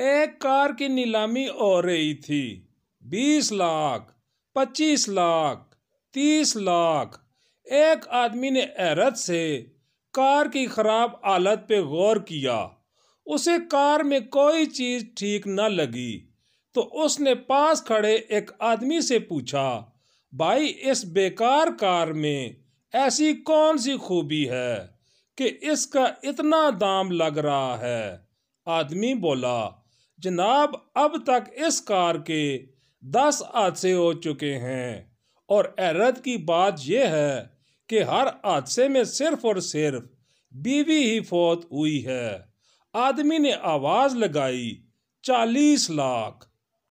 एक कार की नीलामी हो रही थी बीस लाख पच्चीस लाख तीस लाख एक आदमी ने हैरत से कार की खराब हालत पे गौर किया उसे कार में कोई चीज़ ठीक न लगी तो उसने पास खड़े एक आदमी से पूछा भाई इस बेकार कार में ऐसी कौन सी खूबी है कि इसका इतना दाम लग रहा है आदमी बोला जनाब अब तक इस कार के दस हादसे हो चुके हैं और एरत की बात यह है कि हर हादसे में सिर्फ और सिर्फ बीवी ही फौत हुई है आदमी ने आवाज़ लगाई चालीस लाख